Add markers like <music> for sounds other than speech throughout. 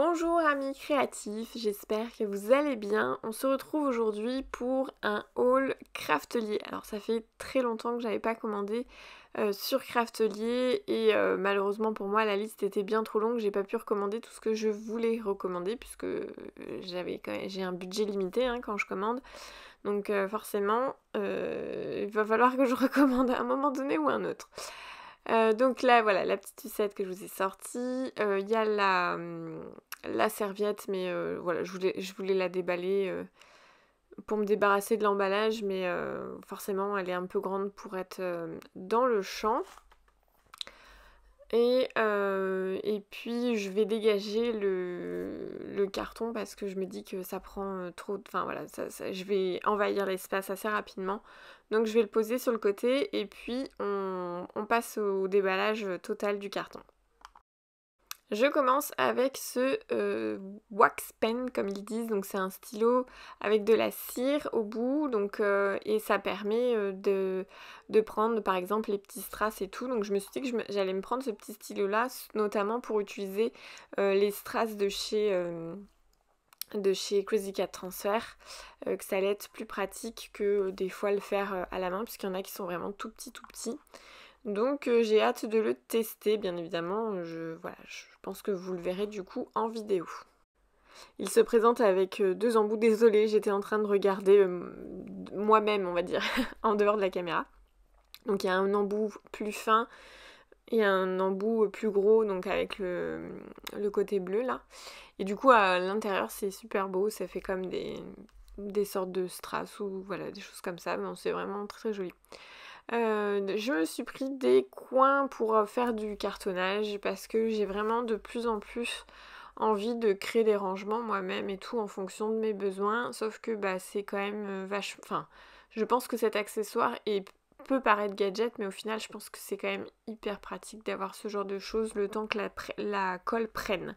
Bonjour amis créatifs, j'espère que vous allez bien. On se retrouve aujourd'hui pour un haul craftelier. Alors ça fait très longtemps que j'avais pas commandé euh, sur craftelier et euh, malheureusement pour moi la liste était bien trop longue, j'ai pas pu recommander tout ce que je voulais recommander puisque euh, j'avais j'ai un budget limité hein, quand je commande. Donc forcément il va falloir que je <laughs> recommande à un moment donné ou à un autre. Euh, donc là, voilà, la petite ficette que je vous ai sortie. Il euh, y a la, hum, serviette, mais euh, voilà, je voulais, la déballer pour me débarrasser de l'emballage, mais forcément, elle est un peu grande pour être dans le champ. Et, puis je vais dégager le, carton parce que je me dis que ça prend trop. Enfin voilà, je vais envahir l'espace assez rapidement. Donc je vais le poser sur le côté et puis on, passe au déballage euh, total du carton. Je commence avec ce euh, wax pen comme ils disent, donc c'est un stylo avec de la cire au bout, donc euh, et ça permet de, prendre par exemple les petits strass et tout. Donc je me suis dit que j'allais me prendre ce petit stylo là, notamment pour utiliser les strass de chez de chez Crazy Cat Transfer, euh, que ça allait être plus pratique que euh, des fois le faire euh, à la main, puisqu'il y en a qui sont vraiment tout petits, tout petits. Donc j'ai hâte de le tester, bien évidemment. Je, voilà, je pense que vous le verrez du coup en vidéo. Il se présente avec deux embouts, désolé, j'étais en train de regarder moi-même, on va dire, <laughs> en dehors de la caméra. Donc il y a un embout plus fin et un embout euh, plus gros, donc avec le, côté bleu là. Et du coup, à l'intérieur, c'est super beau, ça fait comme des, des sortes de strass ou voilà, des choses comme ça. Mais c'est vraiment très très joli. Euh, je me suis pris des coins pour euh, faire du cartonnage parce que j'ai vraiment de plus en plus envie de créer des rangements moi-même et tout en fonction de mes besoins. Sauf que bah, c'est quand même vache Enfin, je pense que cet accessoire est peut paraître gadget, mais au final, je pense que c'est quand même hyper pratique d'avoir ce genre de choses le temps que la, colle prenne.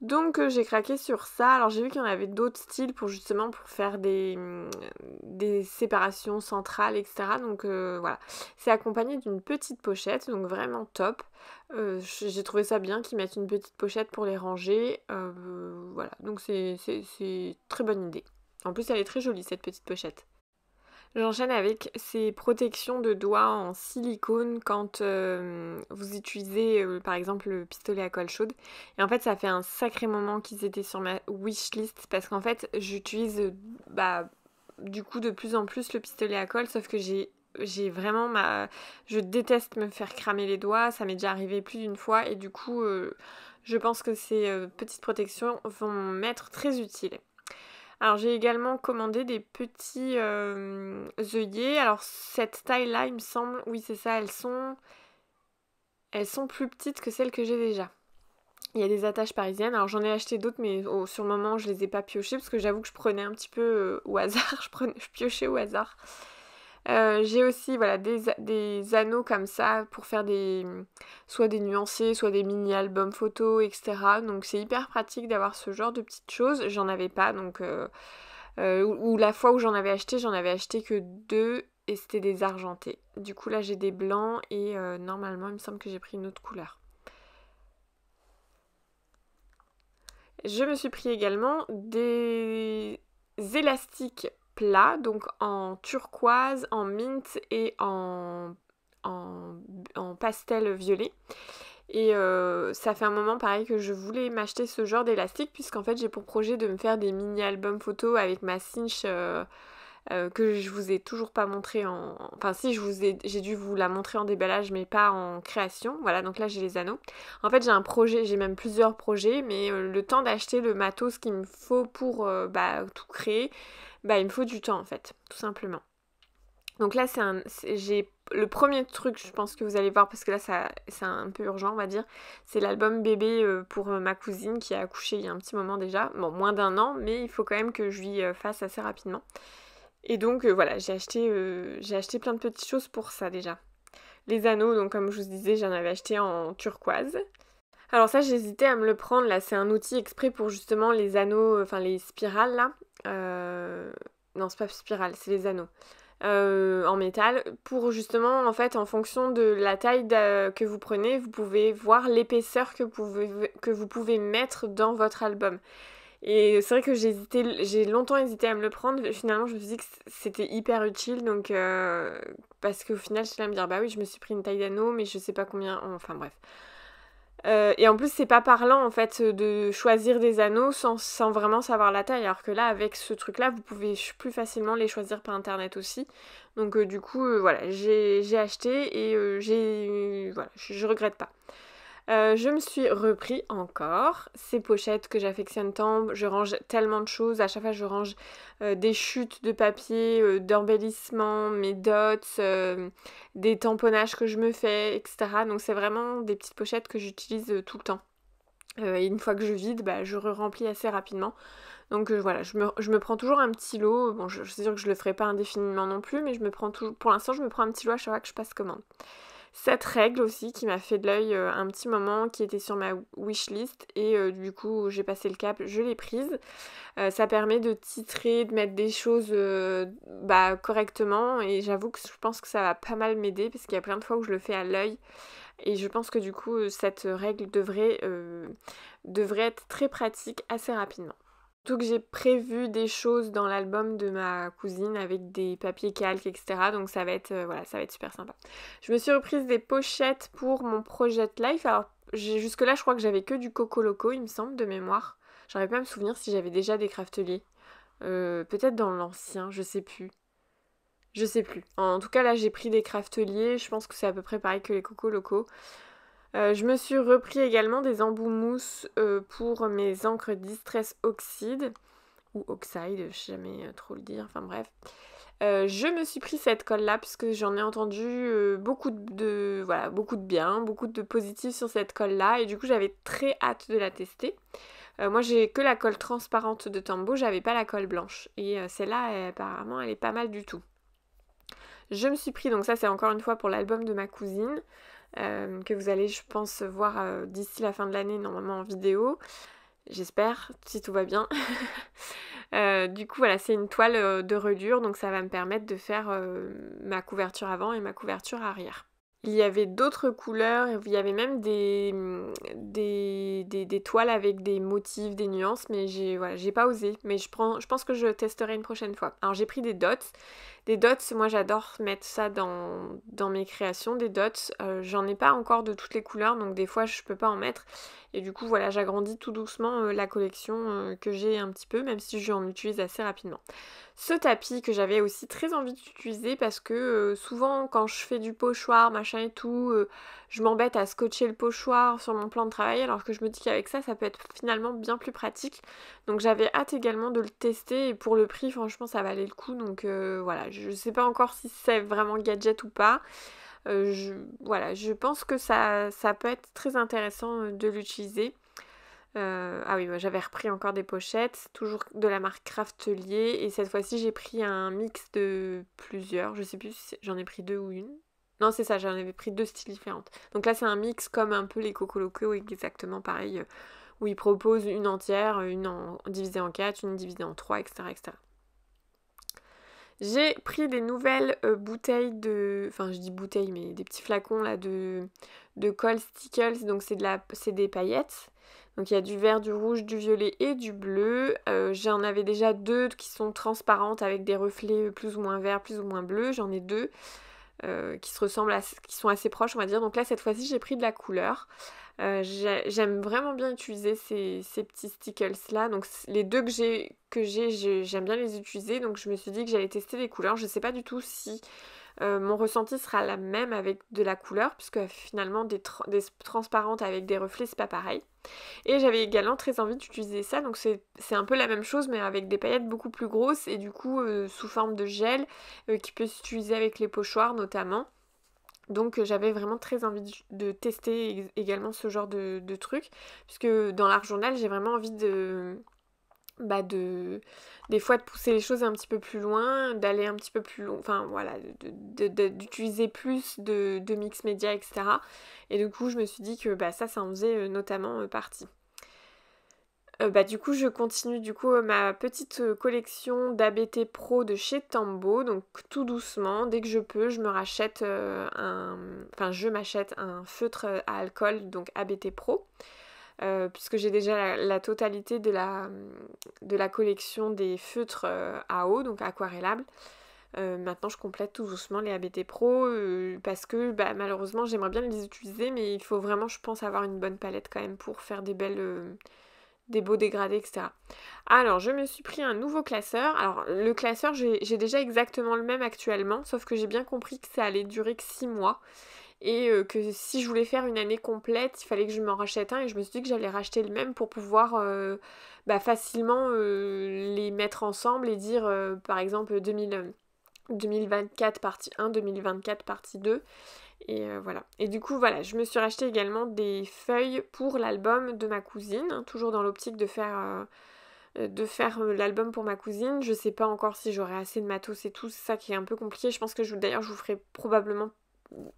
Donc euh, j'ai craqué sur ça. Alors j'ai vu qu'il y en avait d'autres styles pour justement pour faire des, mm, séparations centrales, etc. Donc euh, voilà. C'est accompagné d'une petite pochette, donc vraiment top. Euh, j'ai trouvé ça bien qu'ils mettent une petite pochette pour les ranger. voilà, donc c'est très bonne idée. En plus elle est très jolie cette petite pochette. J'enchaîne avec ces protections de doigts en silicone quand euh, vous utilisez euh, par exemple le pistolet à colle chaude. Et en fait, ça fait un sacré moment qu'ils étaient sur ma wishlist parce qu'en fait, j'utilise bah, du coup de plus en plus le pistolet à colle, sauf que j'ai j'ai vraiment ma je déteste me faire cramer les doigts, ça m'est déjà arrivé plus d'une fois et du coup euh, je pense que ces petites protections vont m'être très utiles. Alors j'ai également commandé des petits euh, œillets. Alors cette taille-là, il me semble, oui c'est ça, elles sont elles sont plus petites que celles que j'ai déjà. Il y a des attaches parisiennes. Alors j'en ai acheté d'autres, mais oh, sur le moment je les ai pas piochées parce que j'avoue que je prenais un petit peu euh, au hasard, <laughs> je, je piochais au hasard. Euh, j'ai aussi voilà, des, anneaux comme ça pour faire des soit des nuancés, soit des mini-albums photos, etc. Donc c'est hyper pratique d'avoir ce genre de petites choses. J'en avais pas, donc... Euh, euh, ou la fois où j'en avais acheté, j'en avais acheté que deux et c'était des argentés. Du coup là j'ai des blancs et normalement il me semble que j'ai pris une autre couleur. Je me suis pris également des élastiques plat, donc en turquoise, en mint et en, en, pastel violet. Et euh, ça fait un moment pareil que je voulais m'acheter ce genre d'élastique puisqu'en fait j'ai pour projet de me faire des mini albums photos avec ma cinch euh, euh, que je vous ai toujours pas montré en... Enfin si je vous ai... j'ai dû vous la montrer en déballage mais pas en création. Voilà donc là j'ai les anneaux. En fait j'ai un projet, j'ai même plusieurs projets mais le temps d'acheter le matos qu'il me faut pour bah, tout créer bah, il me faut du temps en fait, tout simplement. Donc là, c'est un, j'ai le premier truc, je pense que vous allez voir, parce que là, ça, c'est un peu urgent, on va dire, c'est l'album bébé euh, pour euh, ma cousine qui a accouché il y a un petit moment déjà. Bon, moins d'un an, mais il faut quand même que je lui euh, fasse assez rapidement. Et donc voilà, j'ai acheté, j'ai acheté plein de petites choses pour ça déjà. Les anneaux, donc comme je vous disais, j'en avais acheté en turquoise. Alors ça, j'hésitais à me le prendre. Là, c'est un outil exprès pour justement les anneaux, euh, enfin les spirales là. Euh, non, c'est pas spirale, c'est les anneaux. Euh, en métal pour justement en fait en fonction de la taille que vous prenez vous pouvez voir l'épaisseur que, vous pouvez mettre dans votre album et c'est vrai que j'ai hésité j'ai longtemps hésité à me le prendre finalement je me suis dit que c'était hyper utile donc parce qu'au final je suis là à me dire bah oui je me suis pris une taille d'anneau mais je sais pas combien enfin bref euh, et en plus, c'est pas parlant en fait de choisir des anneaux sans, vraiment savoir la taille. Alors que là, avec ce truc-là, vous pouvez plus facilement les choisir par internet aussi. Donc, euh, du coup, euh, voilà, j'ai acheté et j'ai. voilà, je regrette pas. Euh, je me suis repris encore ces pochettes que j'affectionne tant. Je range tellement de choses. À chaque fois, je range euh, des chutes de papier, euh, d'embellissement, mes dots, des tamponnages que je me fais, etc. Donc, c'est vraiment des petites pochettes que j'utilise tout le temps. et une fois que je vide, bah, je re-remplis assez rapidement. Donc voilà, je me, prends toujours un petit lot. Bon, je, sais suis que je ne le ferai pas indéfiniment non plus, mais je me prends toujours. Pour l'instant, je me prends un petit lot à chaque fois que je passe commande cette règle aussi qui m'a fait de l'œil euh, un petit moment, qui était sur ma wishlist et euh, du coup j'ai passé le cap, je l'ai prise. Euh, ça permet de titrer, de mettre des choses bah, correctement et j'avoue que je pense que ça va pas mal m'aider parce qu'il y a plein de fois où je le fais à l'œil et je pense que du coup cette règle devrait, devrait être très pratique assez rapidement. Surtout que j'ai prévu des choses dans l'album de ma cousine avec des papiers calques, etc. Donc ça va être, euh, voilà, ça va être super sympa. Je me suis reprise des pochettes pour mon projet Life. Alors jusque-là, je crois que j'avais que du Coco Loco, il me semble, de mémoire. J'arrive pas à me souvenir si j'avais déjà des crafteliers. Euh, peut-être dans l'ancien, je sais plus. Je sais plus. En tout cas, là, j'ai pris des crafteliers. Je pense que c'est à peu près pareil que les Coco Locaux. Euh, je me suis repris également des embouts mousse euh, pour mes encres Distress Oxide, ou Oxide, je ne sais jamais euh, trop le dire, enfin bref. je me suis pris cette colle là puisque j'en ai entendu beaucoup de, voilà, beaucoup de bien, beaucoup de positifs sur cette colle là et du coup j'avais très hâte de la tester. moi j'ai que la colle transparente de Tambo, j'avais pas la colle blanche et celle-là apparemment elle est pas mal du tout. Je me suis pris, donc ça c'est encore une fois pour l'album de ma cousine. Euh, que vous allez, je pense, voir euh, d'ici la fin de l'année, normalement en vidéo. J'espère, si tout va bien. <laughs> Euh, du coup, voilà, c'est une toile de reliure, donc ça va me permettre de faire ma couverture avant et ma couverture arrière. Il y avait d'autres couleurs, il y avait même des, des, toiles avec des motifs, des nuances, mais j'ai voilà, pas osé. Mais je, prends, je pense que je testerai une prochaine fois. Alors j'ai pris des dots, des dots, moi j'adore mettre ça dans, dans, mes créations, des dots. Euh, j'en ai pas encore de toutes les couleurs, donc des fois je peux pas en mettre. Et du coup, voilà, j'agrandis tout doucement euh, la collection euh, que j'ai un petit peu, même si j'en utilise assez rapidement. Ce tapis que j'avais aussi très envie d'utiliser parce que souvent quand je fais du pochoir, machin et tout, je m'embête à scotcher le pochoir sur mon plan de travail alors que je me dis qu'avec ça, ça peut être finalement bien plus pratique. Donc j'avais hâte également de le tester et pour le prix, franchement, ça valait le coup. Donc voilà, je ne sais pas encore si c'est vraiment gadget ou pas. Euh, je, voilà, je pense que ça, ça peut être très intéressant euh, de l'utiliser. Euh, ah oui, j'avais repris encore des pochettes, toujours de la marque Craftelier, et cette fois-ci j'ai pris un mix de plusieurs, je sais plus si j'en ai pris deux ou une. Non, c'est ça, j'en avais pris deux styles différentes. Donc là, c'est un mix comme un peu les Coco Loco, exactement pareil, où ils proposent une entière, une en, divisée en quatre, une divisée en trois, etc. J'ai pris des nouvelles euh, bouteilles de. Enfin, je dis bouteilles, mais des petits flacons là de, de Col Stickles. Donc, c'est de des paillettes. Donc, il y a du vert, du rouge, du violet et du bleu. Euh, j'en avais déjà deux qui sont transparentes avec des reflets euh, plus ou moins verts, plus ou moins bleus. J'en ai deux. Euh, qui se qui sont assez proches, on va dire. Donc là, cette fois-ci, j'ai pris de la couleur. Euh, j'aime vraiment bien utiliser ces, petits stickles-là. Donc les deux que j'ai, que j'ai, j'aime bien les utiliser. Donc je me suis dit que j'allais tester les couleurs. Je ne sais pas du tout si euh, mon ressenti sera la même avec de la couleur, puisque finalement des, transparentes avec des reflets, c'est pas pareil. Et j'avais également très envie d'utiliser ça, donc c'est un peu la même chose, mais avec des paillettes beaucoup plus grosses et du coup euh, sous forme de gel euh, qui peut s'utiliser avec les pochoirs notamment. Donc j'avais vraiment très envie de tester également ce genre de, de truc, puisque dans l'art journal, j'ai vraiment envie de bah, de des fois de pousser les choses un petit peu plus loin, d'aller un petit peu plus loin, enfin voilà, d'utiliser plus de, de, mix média, etc. Et du coup, je me suis dit que bah, ça, ça en faisait euh, notamment euh, partie. Euh, bah, du coup, je continue du coup ma petite collection d'ABT Pro de chez Tambo. Donc tout doucement, dès que je peux, je me rachète un, enfin je m'achète un feutre à alcool, donc ABT Pro. Euh, puisque j'ai déjà la, totalité de la, hum, de la collection des feutres euh, à eau, donc aquarellables. Euh, maintenant, je complète tout doucement les ABT Pro parce que bah, malheureusement, j'aimerais bien les utiliser, mais il faut vraiment, je pense, avoir une bonne palette quand même pour faire des belles, des beaux dégradés, etc. Alors, je me suis pris un nouveau classeur. Alors, le classeur, j'ai déjà exactement le même actuellement, sauf que j'ai bien compris que ça allait durer que 6 mois et euh, que si je voulais faire une année complète, il fallait que je m'en rachète un et je me suis dit que j'allais racheter le même pour pouvoir euh, bah, facilement euh, les mettre ensemble et dire par exemple 2000, 2024 partie 1, 2024 partie 2. Et voilà. Et du coup, voilà, je me suis racheté également des feuilles pour l'album de ma cousine, hein, toujours dans l'optique de faire, de faire l'album pour ma cousine. Je sais pas encore si j'aurai assez de matos et tout, c'est ça qui est un peu compliqué. Je pense que d'ailleurs, je vous ferai probablement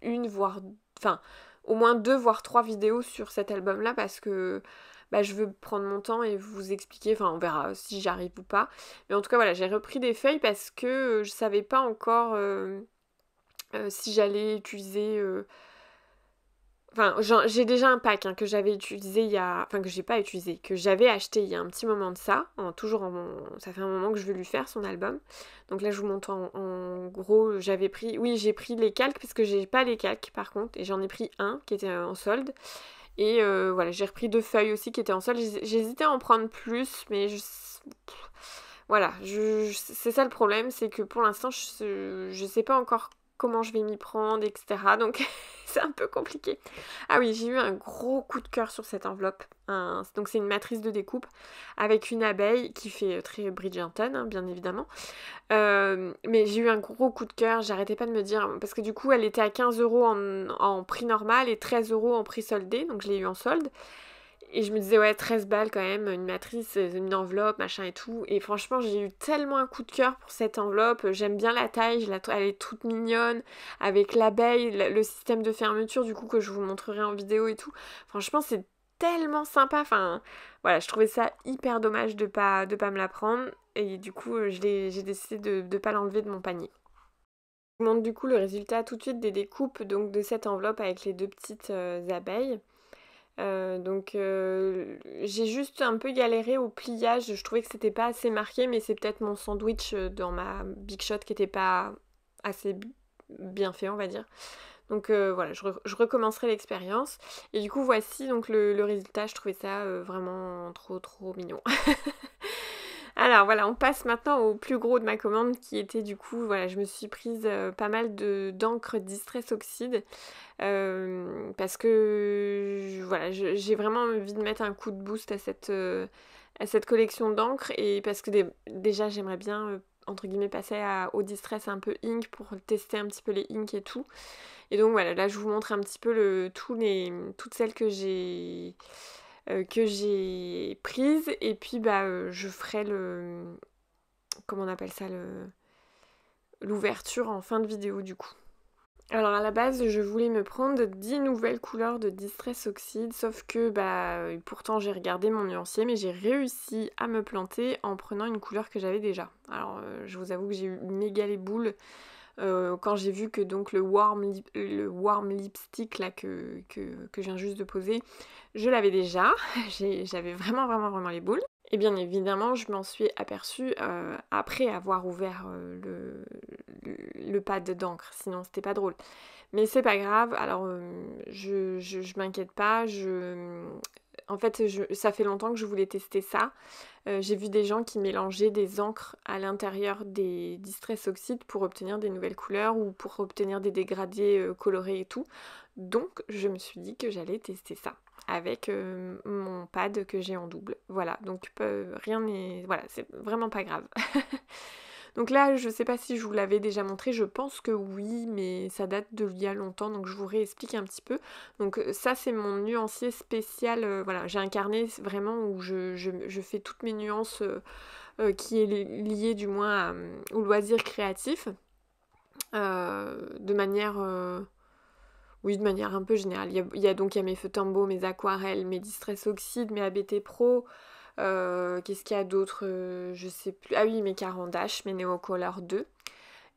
une, voire. Enfin, au moins deux, voire trois vidéos sur cet album-là parce que. Bah, je veux prendre mon temps et vous expliquer, enfin on verra si j'arrive ou pas. Mais en tout cas voilà, j'ai repris des feuilles parce que euh, je savais pas encore euh, euh, si j'allais utiliser Enfin, j'ai déjà un pack hein, que j'avais utilisé il y a. Enfin, que j'ai pas utilisé, que j'avais acheté il y a un petit moment de ça. En, toujours en. Ça fait un moment que je veux lui faire son album. Donc là, je vous montre en, gros. J'avais pris. Oui, j'ai pris les calques parce que j'ai pas les calques par contre. Et j'en ai pris un qui était euh, en solde. Et euh, voilà, j'ai repris deux feuilles aussi qui étaient en solde. J'hésitais à en prendre plus, mais Voilà, c'est ça le problème, c'est que pour l'instant, je... je sais pas encore comment je vais m'y prendre, etc. Donc <laughs> c'est un peu compliqué. Ah oui, j'ai eu un gros coup de cœur sur cette enveloppe. donc c'est une matrice de découpe avec une abeille qui fait euh, très Bridgerton, hein, bien évidemment. Euh, mais j'ai eu un gros coup de cœur, j'arrêtais pas de me dire, parce que du coup elle était à 15 euros en, en prix normal et 13 euros en prix soldé, donc je l'ai eu en solde et je me disais, ouais, 13 balles quand même, une matrice, euh, une enveloppe, machin et tout. Et franchement, j'ai eu tellement un coup de cœur pour cette enveloppe. J'aime bien la taille, elle est toute mignonne, avec l'abeille, le système de fermeture, du coup, que je vous montrerai en vidéo et tout. Franchement, c'est tellement sympa. Enfin, voilà, je trouvais ça hyper dommage de pas, de pas me la prendre. Et du coup, euh, j'ai décidé de ne pas l'enlever de mon panier. Je vous montre du coup le résultat tout de suite des découpes donc, de cette enveloppe avec les deux petites euh, abeilles. Euh, donc euh, j'ai juste un peu galéré au pliage, je trouvais que c'était pas assez marqué, mais c'est peut-être mon sandwich euh, dans ma Big Shot qui était pas assez bien fait, on va dire. Donc voilà, je, recommencerai l'expérience. Et du coup, voici donc le, résultat. Je trouvais ça vraiment trop trop mignon. <laughs> Alors voilà, on passe maintenant au plus gros de ma commande qui était du coup, voilà, je me suis prise euh, pas mal d'encre distress oxyde euh, parce que voilà, j'ai vraiment envie de mettre un coup de boost à cette, euh, à cette collection d'encre et parce que déjà j'aimerais bien entre guillemets passer à, au distress un peu ink pour tester un petit peu les inks et tout. Et donc voilà, là je vous montre un petit peu le, tout les, toutes celles que j'ai euh, que j'ai prise, et puis bah euh, je ferai le comment on appelle ça le l'ouverture en fin de vidéo du coup. Alors à la base je voulais me prendre 10 nouvelles couleurs de Distress Oxide sauf que bah euh, pourtant j'ai regardé mon nuancier mais j'ai réussi à me planter en prenant une couleur que j'avais déjà. Alors je vous avoue que j'ai eu méga les boules euh, quand j'ai vu que donc le warm, le warm lipstick là que, que, que, je viens juste de poser, je l'avais déjà, <laughs> j'avais vraiment vraiment vraiment les boules. Et bien évidemment, je m'en suis aperçue euh, après avoir ouvert euh, le, le, pad d'encre, sinon c'était pas drôle. Mais c'est pas grave, alors je, je m'inquiète pas, je, en fait, ça fait longtemps que je voulais tester ça. Euh, j'ai vu des gens qui mélangeaient des encres à l'intérieur des distress oxydes pour obtenir des nouvelles couleurs ou pour obtenir des dégradés euh, colorés et tout. Donc, je me suis dit que j'allais tester ça avec euh, mon pad que j'ai en double. Voilà, donc rien n'est... Voilà, c'est vraiment pas grave. <laughs> Donc là, je ne sais pas si je vous l'avais déjà montré, je pense que oui, mais ça date de il y a longtemps, donc je vous réexplique un petit peu. Donc euh, ça, c'est mon nuancier spécial, euh, voilà, j'ai un carnet vraiment où je, fais toutes mes nuances euh, qui est liée du moins au loisir créatif, de manière... Oui, de manière un peu générale. Il y a, donc il y a mes feux mes aquarelles, mes Distress oxydes, mes ABT Pro, euh, qu'est-ce qu'il y a d'autre euh, Je sais plus. Ah oui, mes 40H, mes Neocolor 2.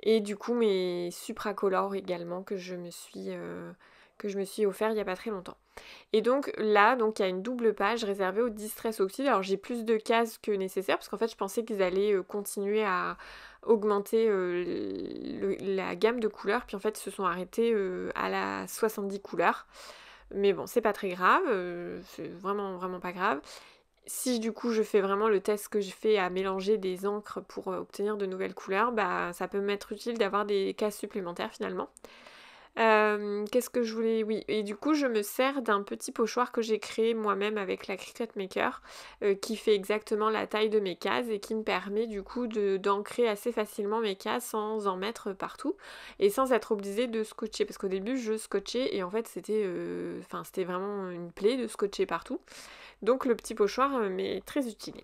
Et du coup, mes Supracolor également que je me suis, euh, que je me suis offert il n'y a pas très longtemps. Et donc là, donc il y a une double page réservée au distress oxyde. Alors j'ai plus de cases que nécessaire parce qu'en fait je pensais qu'ils allaient continuer à augmenter la gamme de couleurs. Puis en fait ils se sont arrêtés à la 70 couleurs. Mais bon, c'est pas très grave, c'est vraiment vraiment pas grave si du coup je fais vraiment le test que je fais à mélanger des encres pour euh, obtenir de nouvelles couleurs, bah ça peut m'être utile d'avoir des cases supplémentaires finalement. Euh, qu'est-ce que je voulais Oui, et du coup, je me sers d'un petit pochoir que j'ai créé moi-même avec la Cricut Maker, euh, qui fait exactement la taille de mes cases et qui me permet du coup d'ancrer assez facilement mes cases sans en mettre partout et sans être obligée de scotcher. Parce qu'au début, je scotchais et en fait, c'était euh, c'était vraiment une plaie de scotcher partout. Donc, le petit pochoir m'est très utile.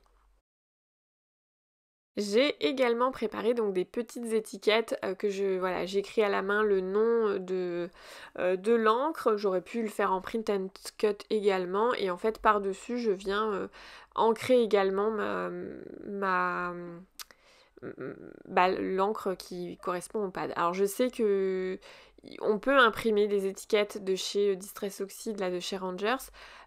J'ai également préparé donc des petites étiquettes euh, que je voilà, j'écris à la main le nom euh, euh, de, l'encre, j'aurais pu le faire en print and cut également et en fait par-dessus je viens ancrer également ma, mm, bah, l'encre qui correspond au pad. Alors je sais que on peut imprimer des étiquettes de chez Distress Oxide, là de chez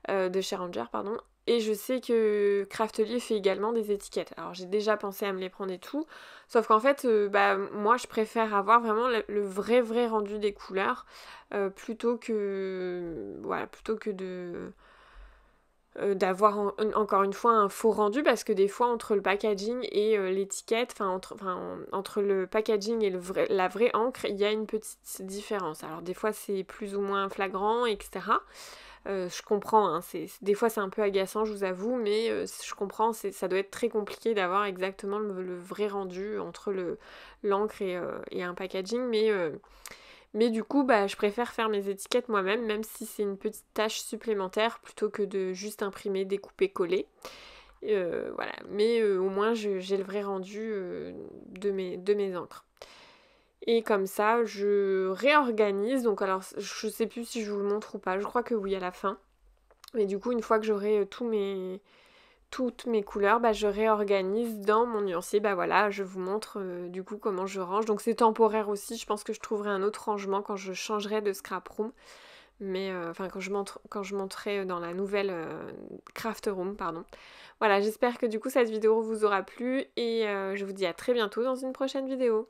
de chez Ranger, pardon, et je sais que Craftelier fait également des étiquettes. Alors j'ai déjà pensé à me les prendre et tout. Sauf qu'en fait, euh, bah, moi je préfère avoir vraiment le, vrai vrai rendu des couleurs euh, plutôt que. Voilà, plutôt que de euh, d'avoir encore une fois un faux rendu parce que des fois entre le packaging et l'étiquette, enfin entre, entre, le packaging et la vraie encre, il y a une petite différence. Alors des fois c'est plus ou moins flagrant, etc. Euh, je comprends, hein, c'est, des fois c'est un peu agaçant, je vous avoue, mais euh, je comprends, ça doit être très compliqué d'avoir exactement le, vrai rendu entre l'encre et, euh, et, un packaging, mais, du coup, bah, je préfère faire mes étiquettes moi-même, même si c'est une petite tâche supplémentaire, plutôt que de juste imprimer, découper, coller. voilà, mais au moins j'ai le vrai rendu de, mes, de mes encres. Et comme ça, je réorganise. Donc alors, je sais plus si je vous le montre ou pas. Je crois que oui à la fin. Mais du coup, une fois que j'aurai tous mes, toutes mes couleurs, bah, je réorganise dans mon nuancier. Bah voilà, je vous montre du coup comment je range. Donc c'est temporaire aussi. Je pense que je trouverai un autre rangement quand je changerai de scrap room. Mais enfin, quand je, montre, quand je monterai dans la nouvelle craft room, pardon. Voilà, j'espère que du coup cette vidéo vous aura plu et je vous dis à très bientôt dans une prochaine vidéo.